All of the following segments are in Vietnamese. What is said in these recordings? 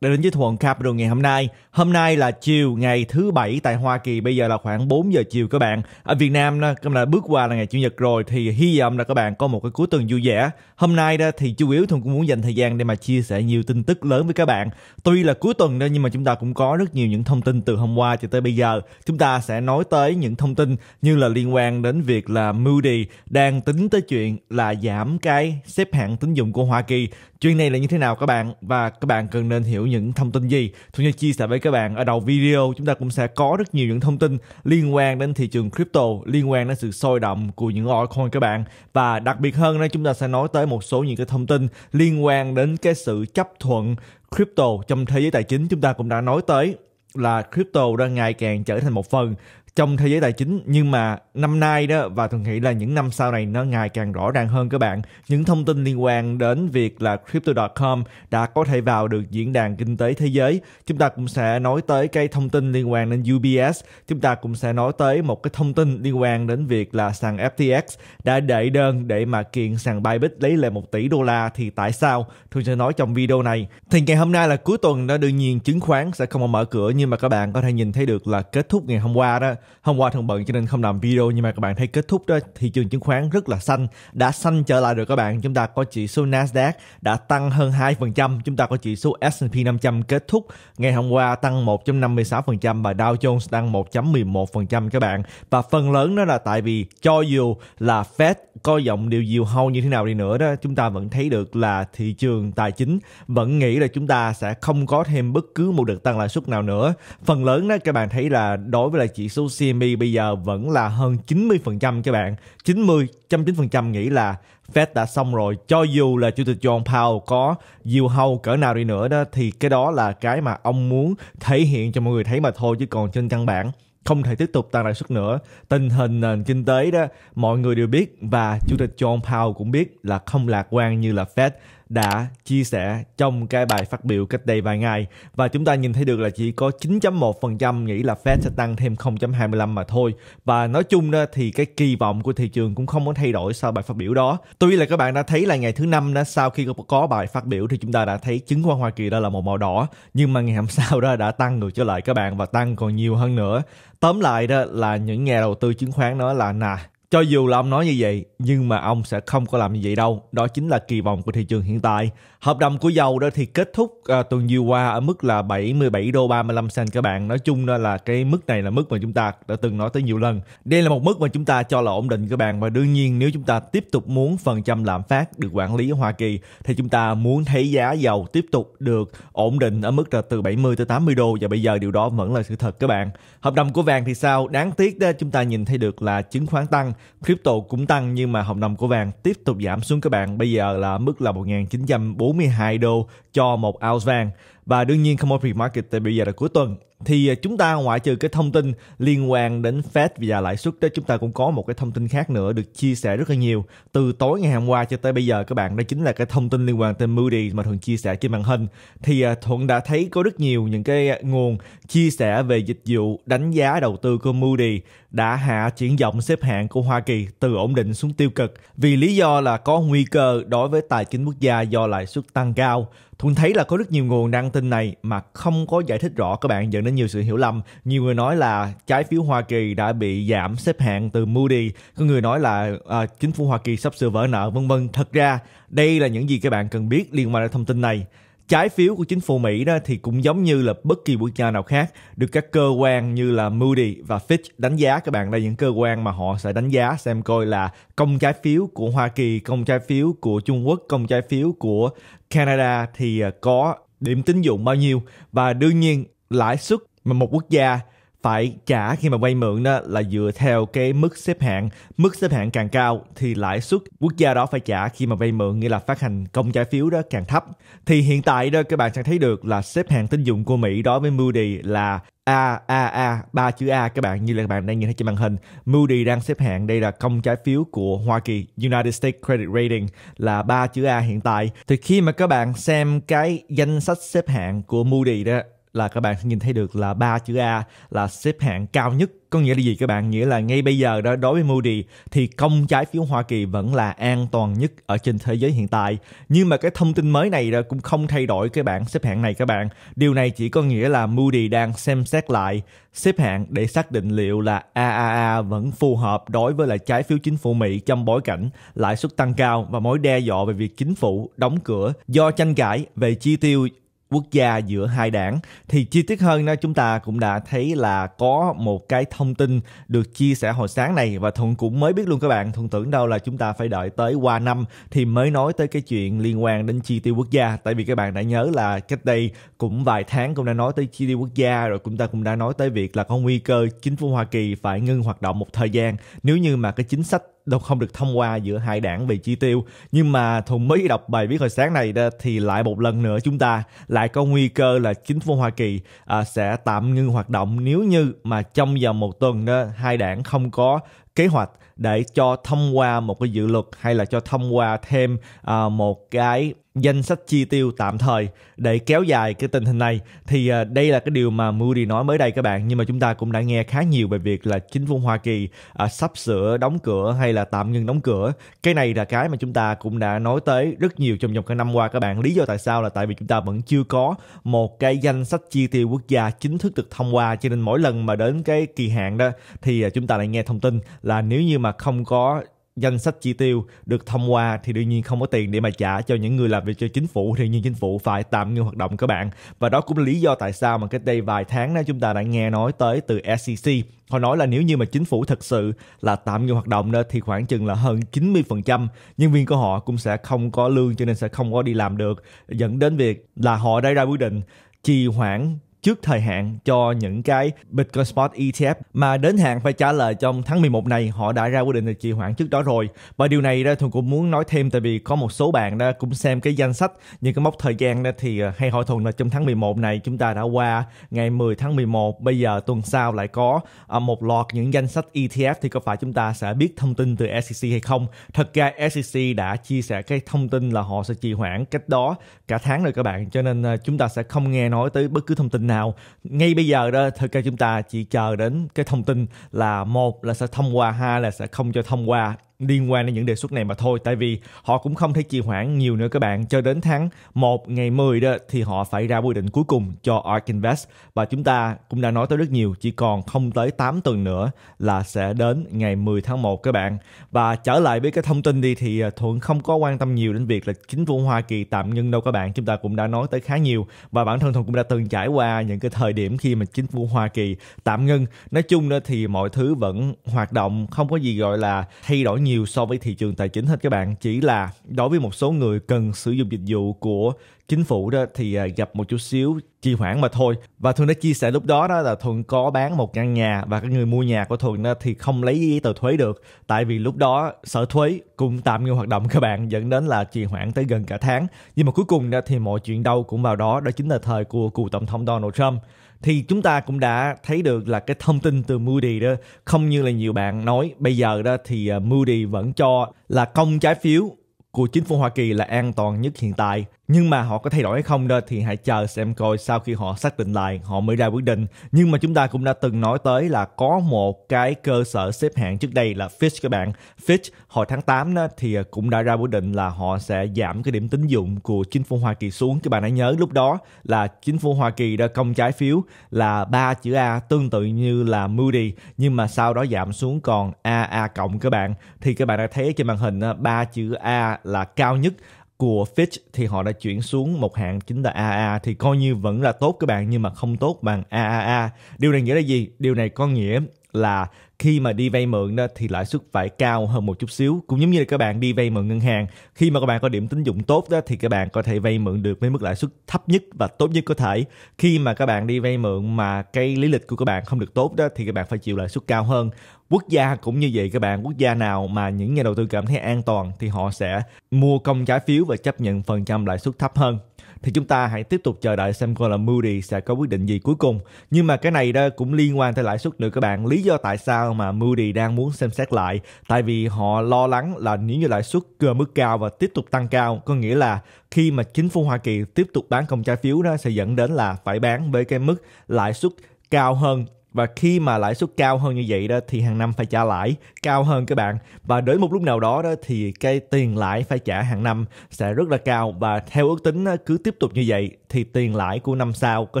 đã đến với Thuận Capital ngày hôm nay. Hôm nay là chiều ngày thứ bảy tại Hoa Kỳ, bây giờ là khoảng 4 giờ chiều các bạn. Ở Việt Nam đó, là bước qua là ngày Chủ nhật rồi thì hy vọng là các bạn có một cái cuối tuần vui vẻ. Hôm nay đó thì chủ yếu Thuận cũng muốn dành thời gian để mà chia sẻ nhiều tin tức lớn với các bạn. Tuy là cuối tuần đó nhưng mà chúng ta cũng có rất nhiều những thông tin từ hôm qua cho tới bây giờ. Chúng ta sẽ nói tới những thông tin như là liên quan đến việc là Moody đang tính tới chuyện là giảm cái xếp hạng tín dụng của Hoa Kỳ. Chuyện này là như thế nào các bạn và các bạn cần nên hiểu những thông tin gì Thu Như chia sẻ với các bạn ở đầu video chúng ta cũng sẽ có rất nhiều những thông tin liên quan đến thị trường crypto liên quan đến sự sôi động của những altcoin các bạn và đặc biệt hơn nữa chúng ta sẽ nói tới một số những cái thông tin liên quan đến cái sự chấp thuận crypto trong thế giới tài chính chúng ta cũng đã nói tới là crypto đang ngày càng trở thành một phần trong thế giới tài chính nhưng mà năm nay đó và thường nghĩ là những năm sau này nó ngày càng rõ ràng hơn các bạn những thông tin liên quan đến việc là crypto.com đã có thể vào được diễn đàn kinh tế thế giới chúng ta cũng sẽ nói tới cái thông tin liên quan đến UBS chúng ta cũng sẽ nói tới một cái thông tin liên quan đến việc là sàn FTX đã đệ đơn để mà kiện sàn Bybit lấy lại một tỷ đô la thì tại sao tôi sẽ nói trong video này thì ngày hôm nay là cuối tuần đó đương nhiên chứng khoán sẽ không mở cửa nhưng mà các bạn có thể nhìn thấy được là kết thúc ngày hôm qua đó hôm qua thằng bận cho nên không làm video nhưng mà các bạn thấy kết thúc đó thị trường chứng khoán rất là xanh đã xanh trở lại rồi các bạn chúng ta có chỉ số Nasdaq đã tăng hơn 2% chúng ta có chỉ số S&P 500 kết thúc ngày hôm qua tăng 1.56% và Dow Jones tăng 1.11% các bạn và phần lớn đó là tại vì cho dù là Fed có giọng điều dìu hâu như thế nào đi nữa đó chúng ta vẫn thấy được là thị trường tài chính vẫn nghĩ là chúng ta sẽ không có thêm bất cứ một đợt tăng lãi suất nào nữa phần lớn đó các bạn thấy là đối với lại chỉ số CME bây giờ vẫn là hơn 90% các bạn. 90 9% nghĩ là Fed đã xong rồi. Cho dù là Chủ tịch John Powell có diều hâu cỡ nào đi nữa đó thì cái đó là cái mà ông muốn thể hiện cho mọi người thấy mà thôi chứ còn trên căn bản không thể tiếp tục tăng lãi suất nữa. Tình hình nền kinh tế đó mọi người đều biết và Chủ tịch John Powell cũng biết là không lạc quan như là Fed đã chia sẻ trong cái bài phát biểu cách đây vài ngày và chúng ta nhìn thấy được là chỉ có 9.1% nghĩ là Fed sẽ tăng thêm 0.25 mà thôi và nói chung đó thì cái kỳ vọng của thị trường cũng không có thay đổi sau bài phát biểu đó tuy là các bạn đã thấy là ngày thứ năm đó sau khi có bài phát biểu thì chúng ta đã thấy chứng khoán Hoa Kỳ đó là một màu đỏ nhưng mà ngày hôm sau đó đã tăng ngược trở lại các bạn và tăng còn nhiều hơn nữa tóm lại đó là những nhà đầu tư chứng khoán nói là nà. Cho dù là ông nói như vậy, nhưng mà ông sẽ không có làm như vậy đâu. Đó chính là kỳ vọng của thị trường hiện tại. Hợp đồng của dầu đó thì kết thúc à, tuần vừa qua ở mức là 77 đô 35 cent các bạn. Nói chung đó là cái mức này là mức mà chúng ta đã từng nói tới nhiều lần. Đây là một mức mà chúng ta cho là ổn định các bạn và đương nhiên nếu chúng ta tiếp tục muốn phần trăm lạm phát được quản lý ở Hoa Kỳ thì chúng ta muốn thấy giá dầu tiếp tục được ổn định ở mức là từ 70 tới 80 đô và bây giờ điều đó vẫn là sự thật các bạn. Hợp đồng của vàng thì sao? Đáng tiếc đó chúng ta nhìn thấy được là chứng khoán tăng, crypto cũng tăng nhưng mà hợp đồng của vàng tiếp tục giảm xuống các bạn. Bây giờ là mức là 1940 42 đô cho một ounce vàng và đương nhiên commodity market tại bây giờ là cuối tuần thì à, chúng ta ngoại trừ cái thông tin liên quan đến Fed và lãi suất đó chúng ta cũng có một cái thông tin khác nữa được chia sẻ rất là nhiều từ tối ngày hôm qua cho tới bây giờ các bạn đó chính là cái thông tin liên quan tới Moody mà Thuận chia sẻ trên màn hình thì à, Thuận đã thấy có rất nhiều những cái nguồn chia sẻ về dịch vụ đánh giá đầu tư của Moody đã hạ triển vọng xếp hạng của Hoa Kỳ từ ổn định xuống tiêu cực vì lý do là có nguy cơ đối với tài chính quốc gia do lãi suất tăng cao. Thuận thấy là có rất nhiều nguồn đăng tin này mà không có giải thích rõ các bạn dẫn đến nhiều sự hiểu lầm. Nhiều người nói là trái phiếu Hoa Kỳ đã bị giảm xếp hạng từ Moody, có người nói là à, chính phủ Hoa Kỳ sắp sửa vỡ nợ vân vân. Thật ra đây là những gì các bạn cần biết liên quan đến thông tin này trái phiếu của chính phủ Mỹ đó thì cũng giống như là bất kỳ quốc gia nào khác được các cơ quan như là Moody và Fitch đánh giá các bạn đây những cơ quan mà họ sẽ đánh giá xem coi là công trái phiếu của Hoa Kỳ, công trái phiếu của Trung Quốc, công trái phiếu của Canada thì à, có điểm tín dụng bao nhiêu và đương nhiên lãi suất mà một quốc gia phải trả khi mà vay mượn đó là dựa theo cái mức xếp hạng mức xếp hạng càng cao thì lãi suất quốc gia đó phải trả khi mà vay mượn nghĩa là phát hành công trái phiếu đó càng thấp thì hiện tại đó các bạn sẽ thấy được là xếp hạng tín dụng của Mỹ đối với Moody là A A A ba chữ A các bạn như là các bạn đang nhìn thấy trên màn hình Moody đang xếp hạng đây là công trái phiếu của Hoa Kỳ United States Credit Rating là ba chữ A hiện tại thì khi mà các bạn xem cái danh sách xếp hạng của Moody đó là các bạn sẽ nhìn thấy được là ba chữ A là xếp hạng cao nhất. Có nghĩa là gì các bạn? Nghĩa là ngay bây giờ đó đối với Moody thì công trái phiếu Hoa Kỳ vẫn là an toàn nhất ở trên thế giới hiện tại. Nhưng mà cái thông tin mới này đó cũng không thay đổi cái bảng xếp hạng này các bạn. Điều này chỉ có nghĩa là Moody đang xem xét lại xếp hạng để xác định liệu là AAA vẫn phù hợp đối với lại trái phiếu chính phủ Mỹ trong bối cảnh lãi suất tăng cao và mối đe dọa về việc chính phủ đóng cửa do tranh cãi về chi tiêu quốc gia giữa hai đảng thì chi tiết hơn đó chúng ta cũng đã thấy là có một cái thông tin được chia sẻ hồi sáng này và thuận cũng mới biết luôn các bạn thuận tưởng đâu là chúng ta phải đợi tới qua năm thì mới nói tới cái chuyện liên quan đến chi tiêu quốc gia tại vì các bạn đã nhớ là cách đây cũng vài tháng cũng đã nói tới chi tiêu quốc gia rồi chúng ta cũng đã nói tới việc là có nguy cơ chính phủ hoa kỳ phải ngưng hoạt động một thời gian nếu như mà cái chính sách đâu không được thông qua giữa hai đảng về chi tiêu nhưng mà thùng mới đọc bài viết hồi sáng này đó, thì lại một lần nữa chúng ta lại có nguy cơ là chính phủ Hoa Kỳ à, sẽ tạm ngưng hoạt động nếu như mà trong vòng một tuần đó, hai đảng không có kế hoạch để cho thông qua một cái dự luật hay là cho thông qua thêm à, một cái danh sách chi tiêu tạm thời để kéo dài cái tình hình này thì à, đây là cái điều mà Moody nói mới đây các bạn nhưng mà chúng ta cũng đã nghe khá nhiều về việc là chính phủ Hoa Kỳ à, sắp sửa đóng cửa hay là tạm ngừng đóng cửa cái này là cái mà chúng ta cũng đã nói tới rất nhiều trong vòng cái năm qua các bạn lý do tại sao là tại vì chúng ta vẫn chưa có một cái danh sách chi tiêu quốc gia chính thức được thông qua cho nên mỗi lần mà đến cái kỳ hạn đó thì à, chúng ta lại nghe thông tin là nếu như mà không có danh sách chi tiêu được thông qua thì đương nhiên không có tiền để mà trả cho những người làm việc cho chính phủ thì nhiên chính phủ phải tạm ngừng hoạt động các bạn và đó cũng là lý do tại sao mà cách đây vài tháng đó chúng ta đã nghe nói tới từ SEC họ nói là nếu như mà chính phủ thật sự là tạm ngừng hoạt động đó thì khoảng chừng là hơn 90% nhân viên của họ cũng sẽ không có lương cho nên sẽ không có đi làm được dẫn đến việc là họ đã ra quyết định trì hoãn trước thời hạn cho những cái Bitcoin Spot ETF mà đến hạn phải trả lời trong tháng 11 này họ đã ra quyết định trì hoãn trước đó rồi và điều này ra thuần cũng muốn nói thêm tại vì có một số bạn đã cũng xem cái danh sách những cái mốc thời gian đó thì ờ, hay hỏi thuần là trong tháng 11 này chúng ta đã qua ngày 10 tháng 11 bây giờ tuần sau lại có ờ, một loạt những danh sách ETF thì có phải chúng ta sẽ biết thông tin từ SEC hay không thật ra SEC đã chia sẻ cái thông tin là họ sẽ trì hoãn cách đó cả tháng rồi các bạn cho nên ờ, chúng ta sẽ không nghe nói tới bất cứ thông tin nào ngay bây giờ đó thơ ca chúng ta chỉ chờ đến cái thông tin là một là sẽ thông qua hai là sẽ không cho thông qua liên quan đến những đề xuất này mà thôi tại vì họ cũng không thể trì hoãn nhiều nữa các bạn cho đến tháng 1 ngày 10 đó thì họ phải ra quy định cuối cùng cho ARK Invest và chúng ta cũng đã nói tới rất nhiều chỉ còn không tới 8 tuần nữa là sẽ đến ngày 10 tháng 1 các bạn và trở lại với cái thông tin đi thì à, Thuận không có quan tâm nhiều đến việc là chính phủ Hoa Kỳ tạm ngưng đâu các bạn chúng ta cũng đã nói tới khá nhiều và bản thân Thuận cũng đã từng trải qua những cái thời điểm khi mà chính phủ Hoa Kỳ tạm ngưng nói chung đó thì mọi thứ vẫn hoạt động không có gì gọi là thay đổi nhiều nhiều so với thị trường tài chính hết các bạn chỉ là đối với một số người cần sử dụng dịch vụ của chính phủ đó thì à, gặp một chút xíu trì hoãn mà thôi và thuần đã chia sẻ lúc đó đó là thuần có bán một căn nhà và cái người mua nhà của thuần đó thì không lấy giấy tờ thuế được tại vì lúc đó sở thuế cũng tạm ngừng hoạt động các bạn dẫn đến là trì hoãn tới gần cả tháng nhưng mà cuối cùng đó thì mọi chuyện đâu cũng vào đó đó chính là thời của cựu tổng thống Donald Trump thì chúng ta cũng đã thấy được là cái thông tin từ Moody đó không như là nhiều bạn nói bây giờ đó thì à, Moody vẫn cho là công trái phiếu của chính phủ Hoa Kỳ là an toàn nhất hiện tại nhưng mà họ có thay đổi hay không đó thì hãy chờ xem coi sau khi họ xác định lại họ mới ra quyết định nhưng mà chúng ta cũng đã từng nói tới là có một cái cơ sở xếp hạng trước đây là Fitch các bạn Fitch hồi tháng 8 đó thì cũng đã ra quyết định là họ sẽ giảm cái điểm tín dụng của chính phủ Hoa Kỳ xuống các bạn hãy nhớ lúc đó là chính phủ Hoa Kỳ đã công trái phiếu là ba chữ A tương tự như là Moody nhưng mà sau đó giảm xuống còn AA cộng các bạn thì các bạn đã thấy trên màn hình ba chữ A là cao nhất của Fitch thì họ đã chuyển xuống một hạng chính là AA thì coi như vẫn là tốt các bạn nhưng mà không tốt bằng AAA. Điều này nghĩa là gì? Điều này có nghĩa là khi mà đi vay mượn đó thì lãi suất phải cao hơn một chút xíu cũng giống như là các bạn đi vay mượn ngân hàng khi mà các bạn có điểm tín dụng tốt đó thì các bạn có thể vay mượn được với mức lãi suất thấp nhất và tốt nhất có thể khi mà các bạn đi vay mượn mà cái lý lịch của các bạn không được tốt đó thì các bạn phải chịu lãi suất cao hơn quốc gia cũng như vậy các bạn quốc gia nào mà những nhà đầu tư cảm thấy an toàn thì họ sẽ mua công trái phiếu và chấp nhận phần trăm lãi suất thấp hơn thì chúng ta hãy tiếp tục chờ đợi xem coi là Moody sẽ có quyết định gì cuối cùng. Nhưng mà cái này đó cũng liên quan tới lãi suất nữa các bạn. Lý do tại sao mà Moody đang muốn xem xét lại tại vì họ lo lắng là nếu như lãi suất cơ mức cao và tiếp tục tăng cao có nghĩa là khi mà chính phủ Hoa Kỳ tiếp tục bán công trái phiếu đó sẽ dẫn đến là phải bán với cái mức lãi suất cao hơn và khi mà lãi suất cao hơn như vậy đó thì hàng năm phải trả lãi cao hơn các bạn và đến một lúc nào đó đó thì cái tiền lãi phải trả hàng năm sẽ rất là cao và theo ước tính cứ tiếp tục như vậy thì tiền lãi của năm sau có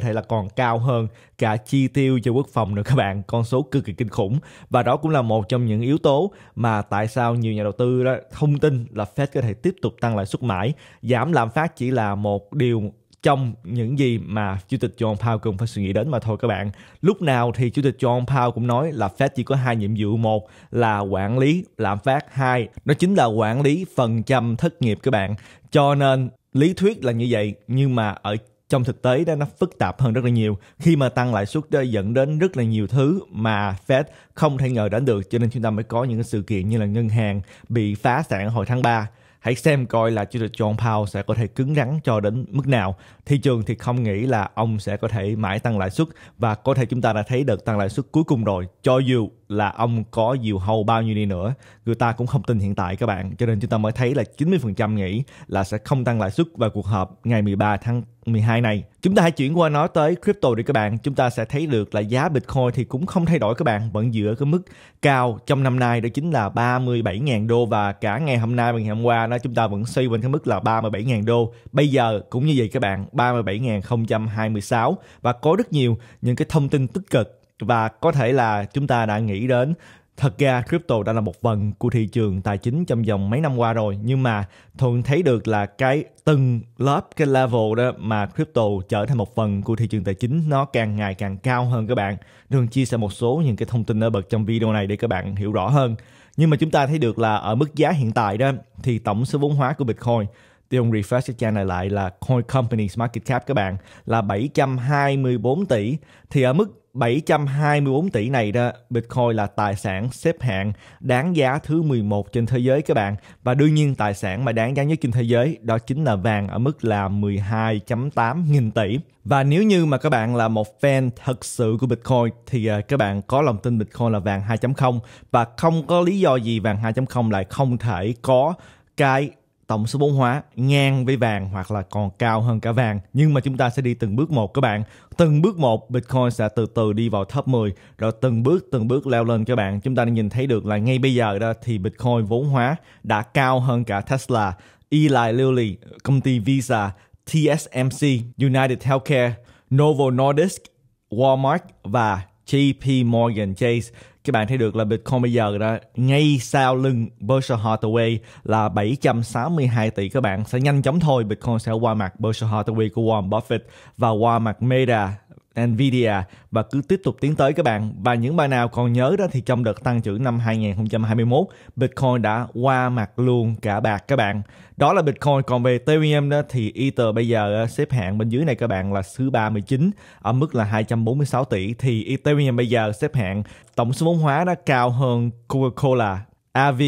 thể là còn cao hơn cả chi tiêu cho quốc phòng nữa các bạn con số cực kỳ kinh khủng và đó cũng là một trong những yếu tố mà tại sao nhiều nhà đầu tư đó thông tin là Fed có thể tiếp tục tăng lãi suất mãi giảm lạm phát chỉ là một điều trong những gì mà chủ tịch John Powell cần phải suy nghĩ đến mà thôi các bạn. Lúc nào thì chủ tịch John Powell cũng nói là Fed chỉ có hai nhiệm vụ một là quản lý lạm phát hai nó chính là quản lý phần trăm thất nghiệp các bạn. Cho nên lý thuyết là như vậy nhưng mà ở trong thực tế đó nó phức tạp hơn rất là nhiều khi mà tăng lãi suất đó dẫn đến rất là nhiều thứ mà Fed không thể ngờ đến được cho nên chúng ta mới có những sự kiện như là ngân hàng bị phá sản hồi tháng 3 hãy xem coi là chủ tịch John Powell sẽ có thể cứng rắn cho đến mức nào. Thị trường thì không nghĩ là ông sẽ có thể mãi tăng lãi suất và có thể chúng ta đã thấy đợt tăng lãi suất cuối cùng rồi. Cho dù là ông có diều hầu bao nhiêu đi nữa người ta cũng không tin hiện tại các bạn cho nên chúng ta mới thấy là 90% nghĩ là sẽ không tăng lãi suất vào cuộc họp ngày 13 tháng 12 này chúng ta hãy chuyển qua nói tới crypto đi các bạn chúng ta sẽ thấy được là giá Bitcoin thì cũng không thay đổi các bạn vẫn giữ ở cái mức cao trong năm nay đó chính là 37.000 đô và cả ngày hôm nay và ngày hôm qua nó chúng ta vẫn xoay quanh cái mức là 37.000 đô bây giờ cũng như vậy các bạn 37.026 và có rất nhiều những cái thông tin tích cực và có thể là chúng ta đã nghĩ đến thật ra crypto đã là một phần của thị trường tài chính trong vòng mấy năm qua rồi nhưng mà thường thấy được là cái từng lớp cái level đó mà crypto trở thành một phần của thị trường tài chính nó càng ngày càng cao hơn các bạn Đường chia sẻ một số những cái thông tin ở bậc trong video này để các bạn hiểu rõ hơn nhưng mà chúng ta thấy được là ở mức giá hiện tại đó thì tổng số vốn hóa của bitcoin thì ông refresh cái trang này lại là Coin Companies Market Cap các bạn là 724 tỷ thì ở mức 724 tỷ này đó, Bitcoin là tài sản xếp hạng đáng giá thứ 11 trên thế giới các bạn. Và đương nhiên tài sản mà đáng giá nhất trên thế giới đó chính là vàng ở mức là 12.8 nghìn tỷ. Và nếu như mà các bạn là một fan thật sự của Bitcoin thì à, các bạn có lòng tin Bitcoin là vàng 2.0 và không có lý do gì vàng 2.0 lại không thể có cái tổng số vốn hóa ngang với vàng hoặc là còn cao hơn cả vàng. Nhưng mà chúng ta sẽ đi từng bước một các bạn. Từng bước một Bitcoin sẽ từ từ đi vào top 10 rồi từng bước từng bước leo lên các bạn. Chúng ta nhìn thấy được là ngay bây giờ đó thì Bitcoin vốn hóa đã cao hơn cả Tesla, Eli Lilly, công ty Visa, TSMC, United Healthcare, Novo Nordisk, Walmart và JP Morgan Chase các bạn thấy được là Bitcoin bây giờ đó ngay sau lưng Berkshire Hathaway là 762 tỷ các bạn sẽ nhanh chóng thôi Bitcoin sẽ qua mặt Berkshire Hathaway của Warren Buffett và qua mặt Meta Nvidia và cứ tiếp tục tiến tới các bạn. Và những bạn nào còn nhớ đó thì trong đợt tăng trưởng năm 2021, Bitcoin đã qua mặt luôn cả bạc các bạn. Đó là Bitcoin, còn về Ethereum đó thì Ether bây giờ ờ, xếp hạng bên dưới này các bạn là thứ 39 ở mức là 246 tỷ thì Ethereum bây giờ xếp hạng tổng số vốn hóa đã cao hơn Coca-Cola, av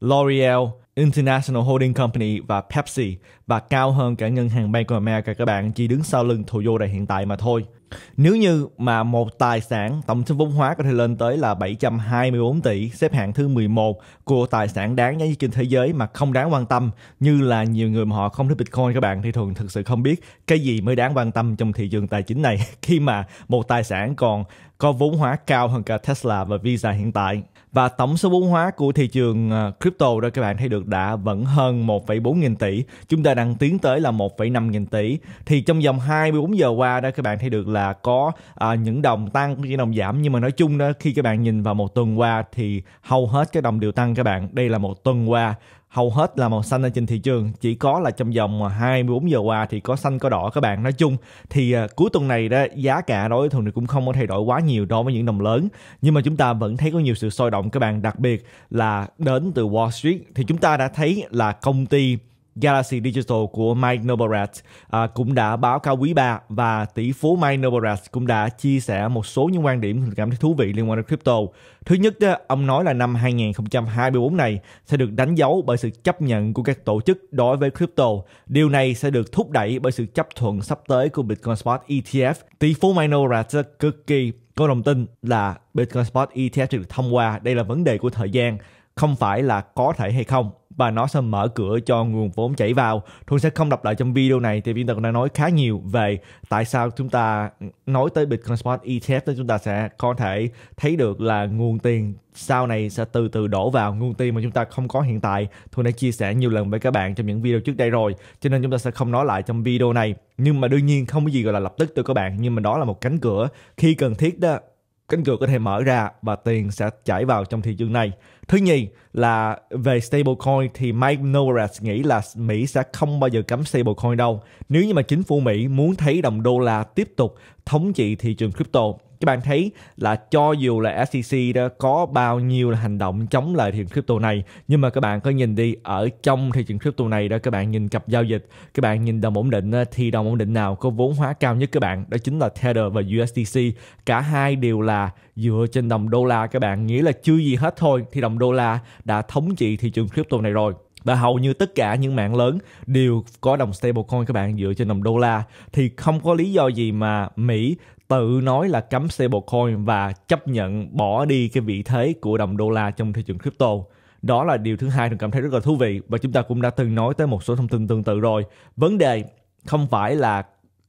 L'Oreal, International Holding Company và Pepsi và cao hơn cả ngân hàng Bank of America các bạn chỉ đứng sau lưng Toyota hiện tại mà thôi. Nếu như mà một tài sản tổng sinh vốn hóa có thể lên tới là 724 tỷ, xếp hạng thứ 11 của tài sản đáng giá nhất trên thế giới mà không đáng quan tâm như là nhiều người mà họ không thích Bitcoin các bạn thì thường thực sự không biết cái gì mới đáng quan tâm trong thị trường tài chính này khi mà một tài sản còn có vốn hóa cao hơn cả Tesla và Visa hiện tại và tổng số vốn hóa của thị trường ờ, crypto đó các bạn thấy được đã vẫn hơn 1,4 nghìn tỷ chúng ta đang tiến tới là 1,5 nghìn tỷ thì trong vòng 24 giờ qua đó các bạn thấy được là có à, những đồng tăng những đồng giảm nhưng mà nói chung đó khi các bạn nhìn vào một tuần qua thì hầu hết các đồng đều tăng các bạn đây là một tuần qua hầu hết là màu xanh ở trên thị trường chỉ có là trong vòng 24 à, giờ qua thì có xanh có đỏ các bạn nói chung thì à, cuối tuần này đó giá cả đối với thường thì cũng không có thay đổi quá nhiều đối với những đồng lớn nhưng mà chúng ta vẫn thấy có nhiều sự sôi động các bạn đặc biệt là đến từ Wall Street thì chúng ta đã thấy là công ty Galaxy Digital của Mike Novogratz à, cũng đã báo cáo quý 3 và tỷ phú Mike Novogratz cũng đã chia sẻ một số những quan điểm cảm thấy thú vị liên quan đến crypto. Thứ nhất, đó, à, ông nói là năm 2024 này sẽ được đánh dấu bởi sự chấp nhận của các tổ chức đối với crypto. Điều này sẽ được thúc đẩy bởi sự chấp thuận sắp tới của Bitcoin Spot ETF. Tỷ phú Mike Noborat cực kỳ có đồng tin là Bitcoin Spot ETF được thông qua. Đây là vấn đề của thời gian, không phải là có thể hay không và nó sẽ mở cửa cho nguồn vốn chảy vào. thôi sẽ không đọc lại trong video này thì viên ta cũng đã nói khá nhiều về tại sao chúng ta nói tới Bitcoin Spot ETF thì chúng ta sẽ có thể thấy được là nguồn tiền sau này sẽ từ từ đổ vào nguồn tiền mà chúng ta không có hiện tại. thôi đã chia sẻ nhiều lần với các bạn trong những video trước đây rồi, cho nên chúng ta sẽ không nói lại trong video này. Nhưng mà đương nhiên không có gì gọi là lập tức từ các bạn, nhưng mà đó là một cánh cửa khi cần thiết đó cánh cửa có thể mở ra và tiền sẽ chảy vào trong thị trường này. Thứ nhì là về stablecoin thì Mike Novogratz nghĩ là Mỹ sẽ không bao giờ cấm stablecoin đâu. Nếu như mà chính phủ Mỹ muốn thấy đồng đô la tiếp tục thống trị thị trường crypto các bạn thấy là cho dù là SEC đó có bao nhiêu là hành động chống lại thị trường crypto này nhưng mà các bạn có nhìn đi ở trong thị trường crypto này đó các bạn nhìn cặp giao dịch các bạn nhìn đồng ổn định thì đồng ổn định nào có vốn hóa cao nhất các bạn đó chính là Tether và USDC cả hai đều là dựa trên đồng đô la các bạn nghĩa là chưa gì hết thôi thì đồng đô la đã thống trị thị trường crypto này rồi và hầu như tất cả những mạng lớn đều có đồng stablecoin các bạn dựa trên đồng đô la thì không có lý do gì mà Mỹ tự nói là cấm stablecoin và chấp nhận bỏ đi cái vị thế của đồng đô la trong thị trường crypto đó là điều thứ hai tôi cảm thấy rất là thú vị và chúng ta cũng đã từng nói tới một số thông tin tương tự rồi vấn đề không phải là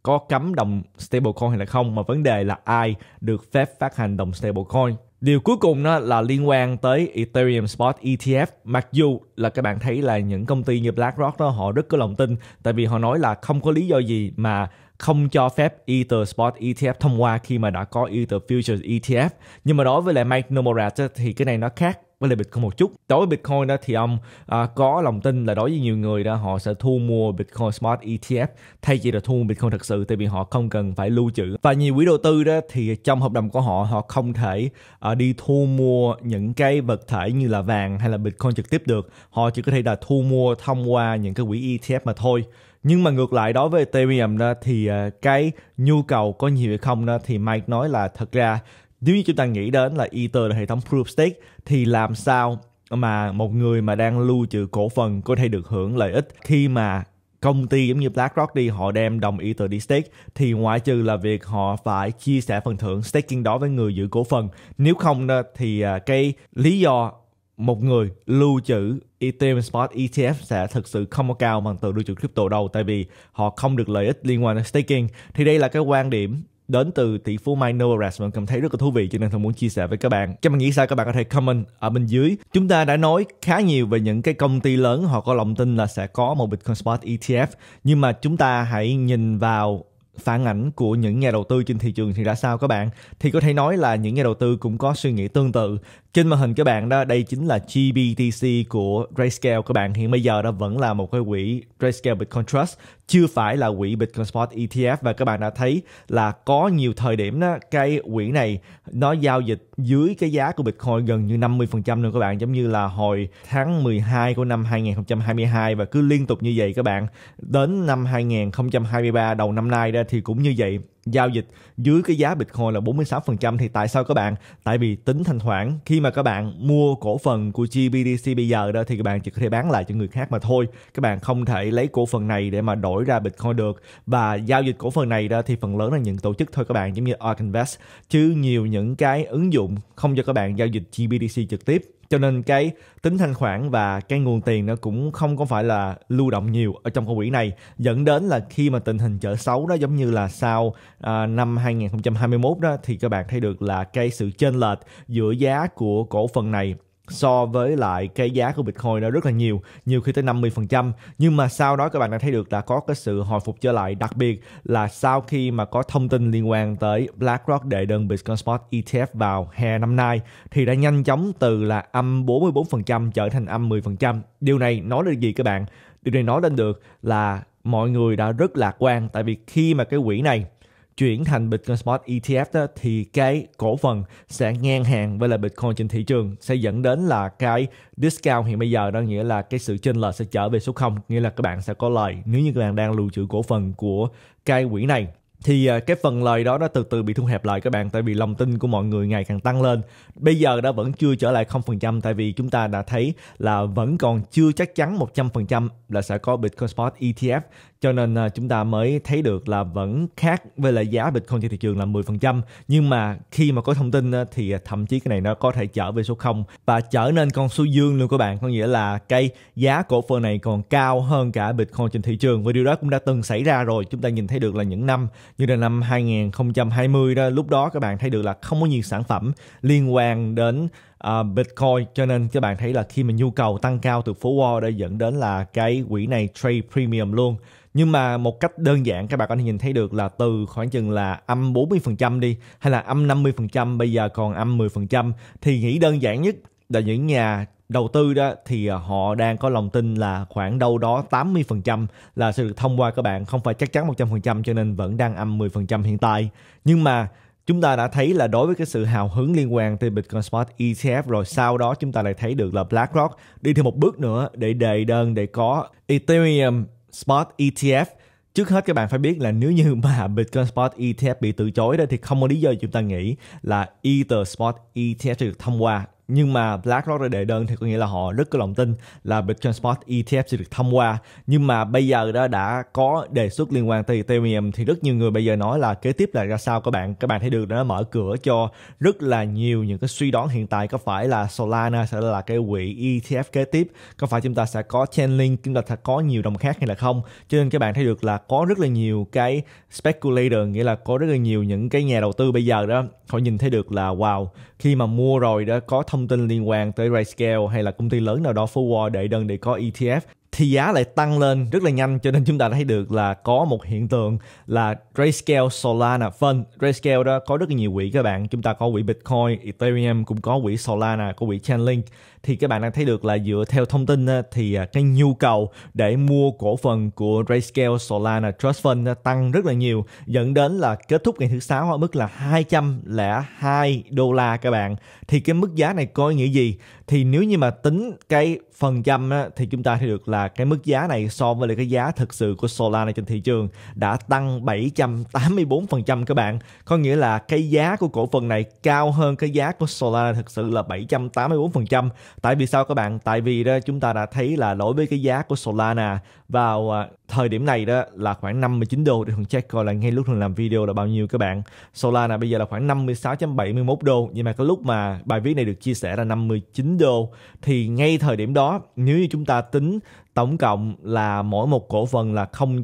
có cấm đồng stablecoin hay là không mà vấn đề là ai được phép phát hành đồng stablecoin Điều cuối cùng đó là liên quan tới Ethereum Spot ETF. Mặc dù là các bạn thấy là những công ty như BlackRock đó họ rất có lòng tin tại vì họ nói là không có lý do gì mà không cho phép Ether Spot ETF thông qua khi mà đã có Ether Futures ETF. Nhưng mà đối với lại Mike Nomura thì cái này nó khác với lại Bitcoin một chút. Đối với Bitcoin đó thì ông à, có lòng tin là đối với nhiều người đó họ sẽ thu mua Bitcoin Smart ETF thay vì là thu mua Bitcoin thật sự tại vì họ không cần phải lưu trữ. Và nhiều quỹ đầu tư đó thì trong hợp đồng của họ họ không thể à, đi thu mua những cái vật thể như là vàng hay là Bitcoin trực tiếp được. Họ chỉ có thể là thu mua thông qua những cái quỹ ETF mà thôi nhưng mà ngược lại đối với Ethereum đó thì ờ, cái nhu cầu có nhiều hay không đó thì Mike nói là thật ra nếu như chúng ta nghĩ đến là Ether là hệ thống proof stake thì làm sao mà một người mà đang lưu trữ cổ phần có thể được hưởng lợi ích khi mà công ty giống như BlackRock đi họ đem đồng Ether đi stake thì ngoại trừ là việc họ phải chia sẻ phần thưởng staking đó với người giữ cổ phần nếu không thì ờ, cái lý do một người lưu trữ Ethereum Spot ETF sẽ thực sự không có cao bằng từ đưa chủ crypto đâu tại vì họ không được lợi ích liên quan đến staking thì đây là cái quan điểm đến từ tỷ phú Mike Novogratz mình cảm thấy rất là thú vị cho nên tôi muốn chia sẻ với các bạn. Các bạn nghĩ sao các bạn có thể comment ở bên dưới. Chúng ta đã nói khá nhiều về những cái công ty lớn họ có lòng tin là sẽ có một Bitcoin Spot ETF nhưng mà chúng ta hãy nhìn vào phản ảnh của những nhà đầu tư trên thị trường thì ra sao các bạn thì có thể nói là những nhà đầu tư cũng có suy nghĩ tương tự trên màn hình các bạn đó đây chính là GBTC của Grayscale các bạn hiện bây giờ đó vẫn là một cái quỹ Grayscale Bitcoin Trust chưa phải là quỹ Bitcoin Spot ETF và các bạn đã thấy là có nhiều thời điểm đó cái quỹ này nó giao dịch dưới cái giá của Bitcoin gần như 50% luôn các bạn giống như là hồi tháng 12 của năm 2022 và cứ liên tục như vậy các bạn đến năm 2023 đầu năm nay đó thì cũng như vậy giao dịch dưới cái giá Bitcoin là 46% thì tại sao các bạn? Tại vì tính thanh khoản khi mà các bạn mua cổ phần của GBDC bây giờ đó thì các bạn chỉ có thể bán lại cho người khác mà thôi. Các bạn không thể lấy cổ phần này để mà đổi ra Bitcoin được và giao dịch cổ phần này đó thì phần lớn là những tổ chức thôi các bạn giống như Ark Invest chứ nhiều những cái ứng dụng không cho các bạn giao dịch GBDC trực tiếp cho nên cái tính thanh khoản và cái nguồn tiền nó cũng không có phải là lưu động nhiều ở trong cái quỹ này dẫn đến là khi mà tình hình trở xấu đó giống như là sau à, năm 2021 đó thì các bạn thấy được là cái sự chênh lệch giữa giá của cổ phần này so với lại cái giá của Bitcoin nó rất là nhiều, nhiều khi tới 50%. Nhưng mà sau đó các bạn đã thấy được đã có cái sự hồi phục trở lại, đặc biệt là sau khi mà có thông tin liên quan tới BlackRock đệ đơn Bitcoin Spot ETF vào hè năm nay thì đã nhanh chóng từ là âm 44% trở thành âm 10%. Điều này nói lên gì các bạn? Điều này nói lên được là mọi người đã rất lạc quan tại vì khi mà cái quỹ này chuyển thành Bitcoin Spot ETF đó, thì cái cổ phần sẽ ngang hàng với lại Bitcoin trên thị trường sẽ dẫn đến là cái discount hiện bây giờ đó nghĩa là cái sự chênh lệch sẽ trở về số 0 nghĩa là các bạn sẽ có lời nếu như các bạn đang lưu trữ cổ phần của cái quỹ này thì à, cái phần lời đó nó từ từ bị thu hẹp lại các bạn tại vì lòng tin của mọi người ngày càng tăng lên bây giờ đã vẫn chưa trở lại 0% tại vì chúng ta đã thấy là vẫn còn chưa chắc chắn 100% là sẽ có Bitcoin Spot ETF cho nên à, chúng ta mới thấy được là vẫn khác với lại giá Bitcoin trên thị trường là 10% nhưng mà khi mà có thông tin thì à, thậm chí cái này nó có thể trở về số 0 và trở nên con số dương luôn các bạn có nghĩa là cái giá cổ phần này còn cao hơn cả Bitcoin trên thị trường và điều đó cũng đã từng xảy ra rồi chúng ta nhìn thấy được là những năm như là năm 2020 đó lúc đó các bạn thấy được là không có nhiều sản phẩm liên quan đến uh, Bitcoin cho nên các bạn thấy là khi mà nhu cầu tăng cao từ phố Wall đã dẫn đến là cái quỹ này trade premium luôn nhưng mà một cách đơn giản các bạn có thể nhìn thấy được là từ khoảng chừng là âm 40% đi hay là âm 50% bây giờ còn âm 10% thì nghĩ đơn giản nhất là những nhà đầu tư đó thì họ đang có lòng tin là khoảng đâu đó 80% là sẽ được thông qua các bạn không phải chắc chắn 100% cho nên vẫn đang âm 10% hiện tại nhưng mà chúng ta đã thấy là đối với cái sự hào hứng liên quan tới Bitcoin Spot ETF rồi sau đó chúng ta lại thấy được là BlackRock đi thêm một bước nữa để đề đơn để có Ethereum Spot ETF trước hết các bạn phải biết là nếu như mà Bitcoin Spot ETF bị từ chối đó thì không có lý do chúng ta nghĩ là Ether Spot ETF sẽ được thông qua nhưng mà BlackRock đã đệ đơn thì có nghĩa là họ rất có lòng tin là Bitcoin Spot ETF sẽ được thông qua nhưng mà bây giờ đó đã có đề xuất liên quan tới Ethereum thì rất nhiều người bây giờ nói là kế tiếp là ra sao các bạn các bạn thấy được nó mở cửa cho rất là nhiều những cái suy đoán hiện tại có phải là Solana sẽ là cái quỹ ETF kế tiếp có phải chúng ta sẽ có Chainlink chúng ta sẽ có nhiều đồng khác hay là không cho nên các bạn thấy được là có rất là nhiều cái speculator nghĩa là có rất là nhiều những cái nhà đầu tư bây giờ đó họ nhìn thấy được là wow khi mà mua rồi đó có thông thông tin liên quan tới RayScale hay là công ty lớn nào đó forward để đơn để có ETF thì giá lại tăng lên rất là nhanh cho nên chúng ta thấy được là có một hiện tượng là RayScale Solana Fund vâng, RayScale đó có rất là nhiều quỹ các bạn chúng ta có quỹ Bitcoin Ethereum cũng có quỹ Solana có quỹ Chainlink thì các bạn đang thấy được là dựa theo thông tin thì à, cái nhu cầu để mua cổ phần của RayScale Solana Trust Fund tăng rất là nhiều dẫn đến là kết thúc ngày thứ sáu ở mức là 202 đô la các bạn thì cái mức giá này có ý nghĩa gì thì nếu như mà tính cái phần trăm thì chúng ta thấy được là cái mức giá này so với lại cái giá thực sự của Solana trên thị trường đã tăng 784% các bạn. Có nghĩa là cái giá của cổ phần này cao hơn cái giá của Solana thực sự là 784% tại vì sao các bạn tại vì đó chúng ta đã thấy là đối với cái giá của Solana vào à, thời điểm này đó là khoảng 59 đô để thường check coi là ngay lúc thường làm video là bao nhiêu các bạn Solana bây giờ là khoảng 56.71 đô nhưng mà cái lúc mà bài viết này được chia sẻ là 59 đô thì ngay thời điểm đó nếu như chúng ta tính tổng cộng là mỗi một cổ phần là 0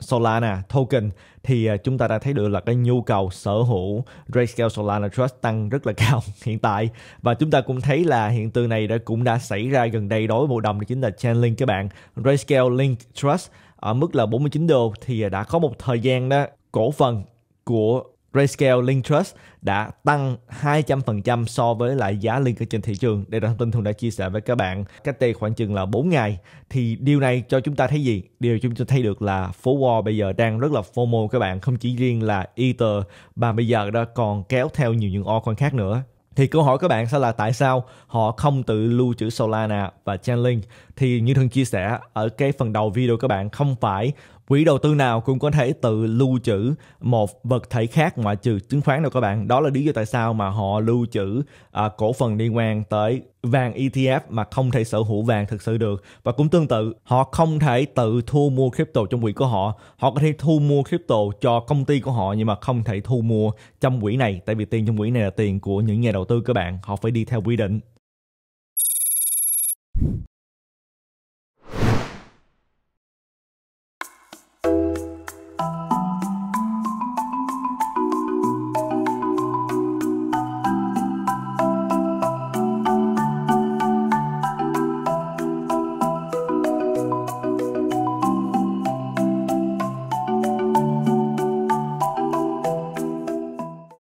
Solana token thì à, chúng ta đã thấy được là cái nhu cầu sở hữu Grayscale Solana Trust tăng rất là cao hiện tại và chúng ta cũng thấy là hiện tượng này đã cũng đã xảy ra gần đây đối với bộ đồng đó chính là Chainlink các bạn Grayscale Link Trust ở mức là 49 đô thì à, đã có một thời gian đó cổ phần của Grayscale Link Trust đã tăng 200% so với lại giá Link ở trên thị trường. Đây là thông tin thuần đã chia sẻ với các bạn cách đây khoảng chừng là 4 ngày. Thì điều này cho chúng ta thấy gì? Điều chúng ta thấy được là phố Wall bây giờ đang rất là FOMO các bạn. Không chỉ riêng là Ether mà bây giờ đã còn kéo theo nhiều những altcoin khác nữa. Thì câu hỏi các bạn sẽ là tại sao họ không tự lưu trữ Solana và Chainlink? Thì như thường chia sẻ ở cái phần đầu video các bạn không phải quỹ đầu tư nào cũng có thể tự lưu trữ một vật thể khác ngoại trừ chứng khoán đâu các bạn đó là lý do tại sao mà họ lưu trữ à, cổ phần liên quan tới vàng ETF mà không thể sở hữu vàng thực sự được và cũng tương tự họ không thể tự thu mua crypto trong quỹ của họ họ có thể thu mua crypto cho công ty của họ nhưng mà không thể thu mua trong quỹ này tại vì tiền trong quỹ này là tiền của những nhà đầu tư các bạn họ phải đi theo quy định